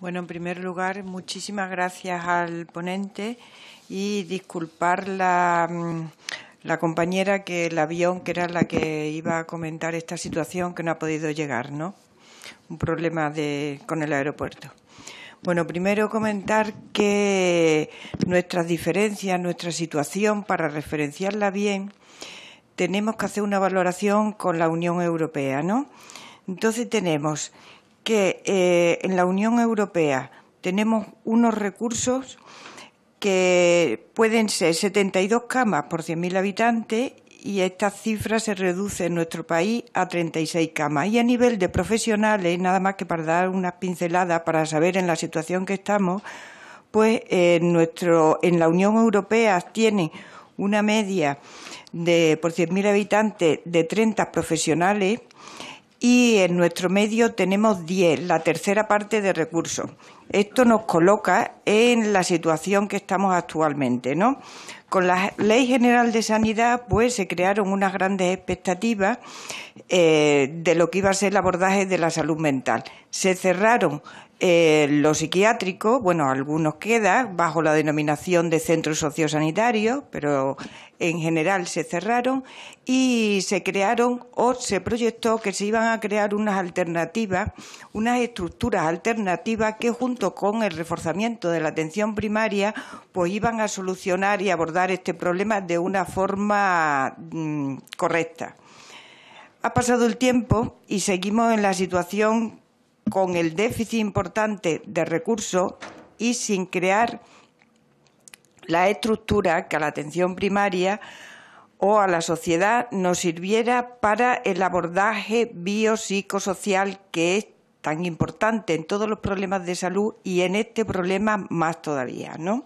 Bueno, en primer lugar, muchísimas gracias al ponente y disculpar la, mm, la, compañera que el avión, que era la que iba a comentar esta situación, que no ha podido llegar, ¿no? Un problema de, con el aeropuerto. Bueno, primero comentar que nuestras diferencias, nuestra situación, para referenciarla bien, tenemos que hacer una valoración con la Unión Europea, ¿no? Entonces tenemos que eh, en la Unión Europea tenemos unos recursos que pueden ser 72 camas por 100.000 habitantes y esta cifra se reduce en nuestro país a 36 camas. Y a nivel de profesionales, nada más que para dar unas pinceladas, para saber en la situación que estamos, pues eh, nuestro, en la Unión Europea tiene una media de, por 100.000 habitantes de 30 profesionales y en nuestro medio tenemos 10, la tercera parte de recursos. Esto nos coloca en la situación que estamos actualmente, ¿no? Con la Ley General de Sanidad, pues se crearon unas grandes expectativas eh, de lo que iba a ser el abordaje de la salud mental. Se cerraron los eh, lo psiquiátrico, bueno, algunos quedan bajo la denominación de centros sociosanitarios, pero en general se cerraron y se crearon o se proyectó que se iban a crear unas alternativas, unas estructuras alternativas que junto con el reforzamiento de la atención primaria pues iban a solucionar y abordar este problema de una forma mm, correcta. Ha pasado el tiempo y seguimos en la situación con el déficit importante de recursos y sin crear la estructura que a la atención primaria o a la sociedad nos sirviera para el abordaje biopsicosocial que es tan importante en todos los problemas de salud y en este problema más todavía, ¿no?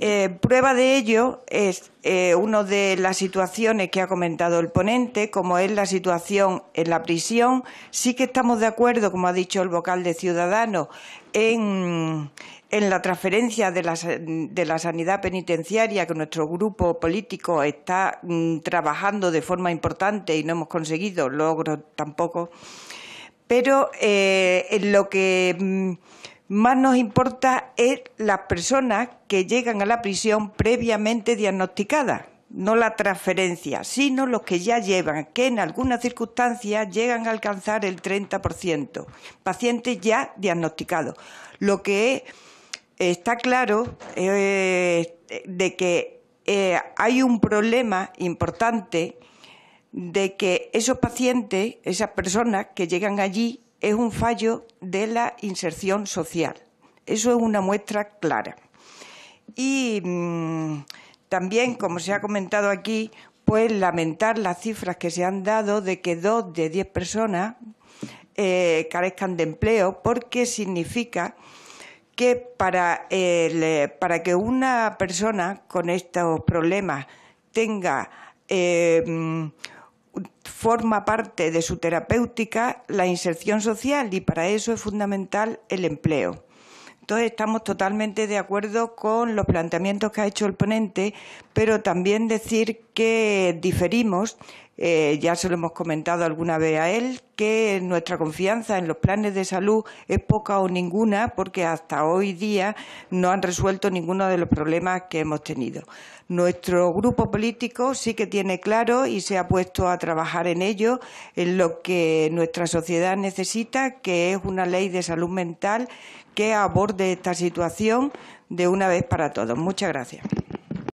Eh, prueba de ello es eh, una de las situaciones que ha comentado el ponente, como es la situación en la prisión. Sí que estamos de acuerdo, como ha dicho el vocal de Ciudadanos, en, la transferencia de la, sanidad penitenciaria que nuestro grupo político está mm, trabajando de forma importante y no hemos conseguido logros tampoco. Pero eh, en lo que... Mm, más nos importa es las personas que llegan a la prisión previamente diagnosticadas, no la transferencia, sino los que ya llevan, que en algunas circunstancias llegan a alcanzar el 30%, pacientes ya diagnosticados. Lo que está claro es de que eh, hay un problema importante de que esos pacientes, esas personas que llegan allí, es un fallo de la inserción social. Eso es una muestra clara. Y mm, también, como se ha comentado aquí, pues lamentar las cifras que se han dado de que dos de diez personas eh, carezcan de empleo, porque significa que para, eh, para que una persona con estos problemas tenga eh, mm, forma parte de su terapéutica la inserción social y para eso es fundamental el empleo. Entonces estamos totalmente de acuerdo con los planteamientos que ha hecho el ponente, pero también decir que diferimos eh, ya se lo hemos comentado alguna vez a él, que nuestra confianza en los planes de salud es poca o ninguna porque hasta hoy día no han resuelto ninguno de los problemas que hemos tenido. Nuestro grupo político sí que tiene claro y se ha puesto a trabajar en ello, en lo que nuestra sociedad necesita, que es una ley de salud mental que aborde esta situación de una vez para todos. Muchas gracias.